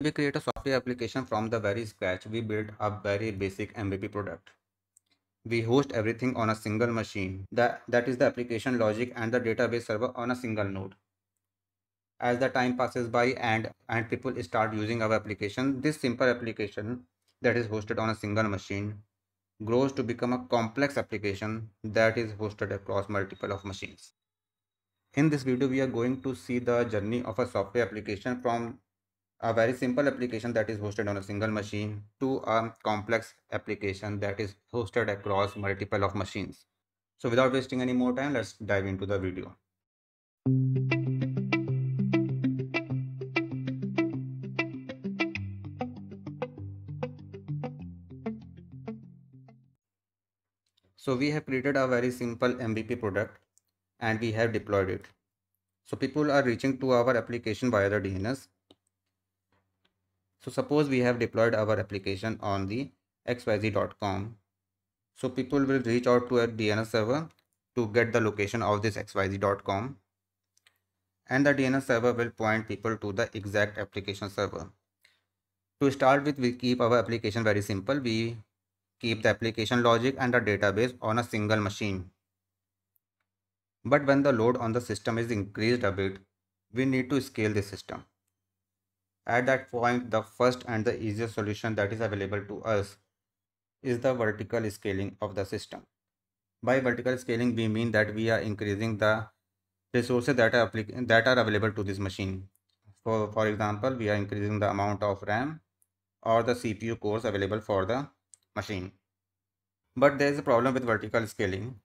we create a software application from the very scratch we build a very basic mvp product we host everything on a single machine that, that is the application logic and the database server on a single node as the time passes by and and people start using our application this simple application that is hosted on a single machine grows to become a complex application that is hosted across multiple of machines in this video we are going to see the journey of a software application from a very simple application that is hosted on a single machine to a complex application that is hosted across multiple of machines. So without wasting any more time, let's dive into the video. So we have created a very simple MVP product and we have deployed it. So people are reaching to our application via the DNS so suppose we have deployed our application on the xyz.com. So people will reach out to a DNS server to get the location of this xyz.com and the DNS server will point people to the exact application server. To start with, we keep our application very simple. We keep the application logic and the database on a single machine. But when the load on the system is increased a bit, we need to scale the system. At that point, the first and the easiest solution that is available to us is the vertical scaling of the system. By vertical scaling, we mean that we are increasing the resources that are, that are available to this machine. For for example, we are increasing the amount of RAM or the CPU cores available for the machine. But there is a problem with vertical scaling.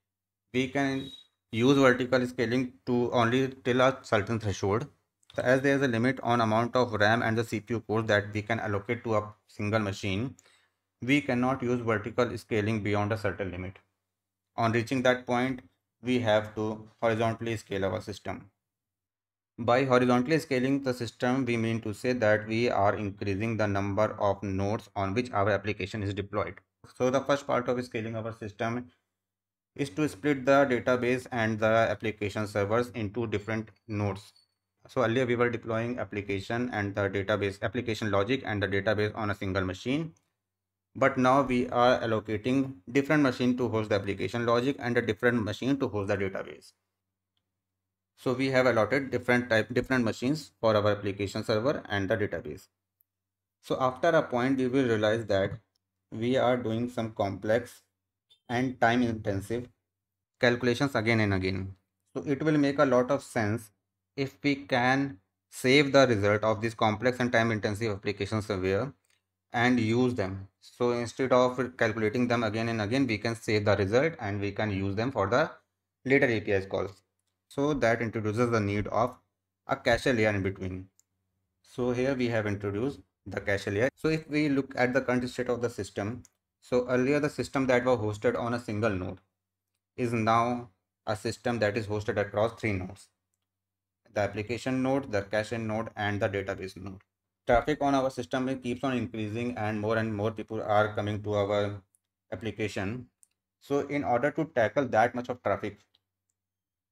We can use vertical scaling to only till a certain threshold so as there is a limit on amount of RAM and the CPU cores that we can allocate to a single machine, we cannot use vertical scaling beyond a certain limit. On reaching that point, we have to horizontally scale our system. By horizontally scaling the system, we mean to say that we are increasing the number of nodes on which our application is deployed. So the first part of scaling our system is to split the database and the application servers into different nodes so earlier we were deploying application and the database application logic and the database on a single machine but now we are allocating different machine to host the application logic and a different machine to host the database so we have allotted different type different machines for our application server and the database so after a point we will realize that we are doing some complex and time intensive calculations again and again so it will make a lot of sense if we can save the result of these complex and time intensive applications somewhere and use them so instead of calculating them again and again we can save the result and we can use them for the later apis calls so that introduces the need of a cache layer in between so here we have introduced the cache layer so if we look at the current state of the system so earlier the system that was hosted on a single node is now a system that is hosted across three nodes the application node, the cache node, and the database node. Traffic on our system keeps on increasing and more and more people are coming to our application. So in order to tackle that much of traffic,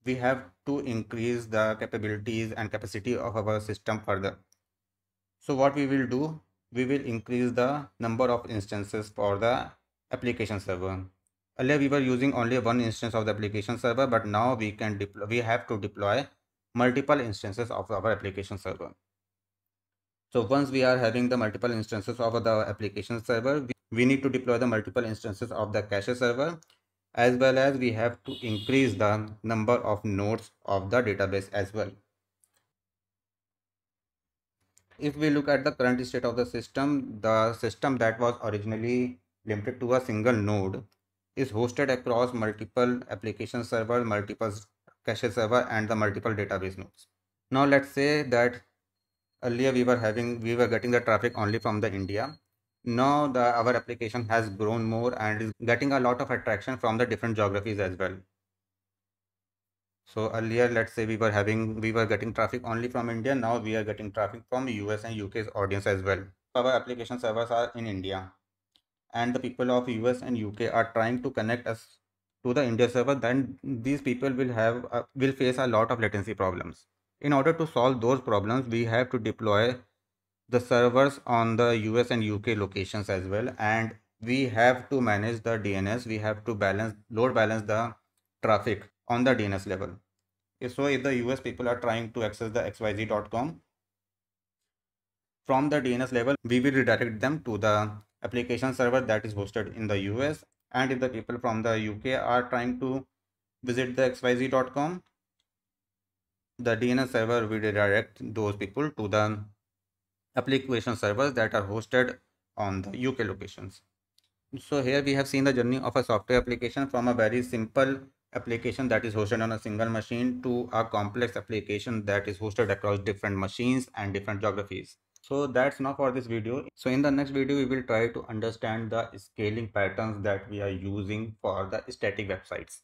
we have to increase the capabilities and capacity of our system further. So what we will do, we will increase the number of instances for the application server earlier we were using only one instance of the application server but now we can deploy we have to deploy multiple instances of our application server. So once we are having the multiple instances of the application server, we need to deploy the multiple instances of the cache server as well as we have to increase the number of nodes of the database as well. If we look at the current state of the system, the system that was originally limited to a single node is hosted across multiple application servers, multiple cache server and the multiple database nodes. Now let's say that earlier we were having we were getting the traffic only from the India. Now the our application has grown more and is getting a lot of attraction from the different geographies as well. So earlier let's say we were having we were getting traffic only from India. Now we are getting traffic from US and UK's audience as well. Our application servers are in India and the people of US and UK are trying to connect us to the India server, then these people will have uh, will face a lot of latency problems. In order to solve those problems, we have to deploy the servers on the US and UK locations as well, and we have to manage the DNS. We have to balance load balance the traffic on the DNS level. So if the US people are trying to access the xyz.com from the DNS level, we will redirect them to the application server that is hosted in the US and if the people from the UK are trying to visit the xyz.com the DNS server will redirect those people to the application servers that are hosted on the UK locations. So here we have seen the journey of a software application from a very simple application that is hosted on a single machine to a complex application that is hosted across different machines and different geographies so that's enough for this video so in the next video we will try to understand the scaling patterns that we are using for the static websites